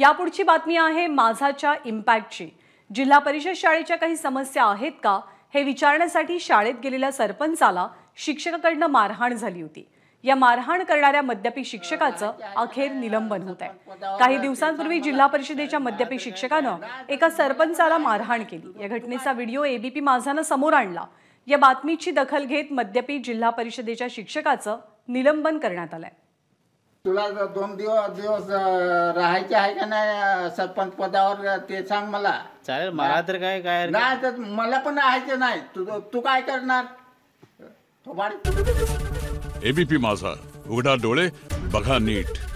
यापुढची बातमी आहे माझाच्या इम्पॅक्टची जिल्हा परिषद शाळेच्या काही समस्या आहेत का हे विचारण्यासाठी शाळेत गेलेल्या सरपंचाला शिक्षकाकडनं मारहाण झाली होती या मारहाण करणाऱ्या मद्यपी शिक्षकाचं अखेर निलंबन होत आहे काही दिवसांपूर्वी जिल्हा परिषदेच्या मद्यपी शिक्षकानं एका सरपंचाला मारहाण केली या घटनेचा व्हिडिओ एबीपी माझानं समोर आणला या बातमीची दखल घेत मद्यपी जिल्हा परिषदेच्या शिक्षकाचं निलंबन करण्यात आलंय तुला दोन दिवस दिवस राहायचे आहे का नाही सरपंच पदावर ते सांग मला चालेल मला तर काय काय नाही तर मला पण राहायचं नाही तू तू काय करणार एबीपी माझा उघडा डोळे बघा नीट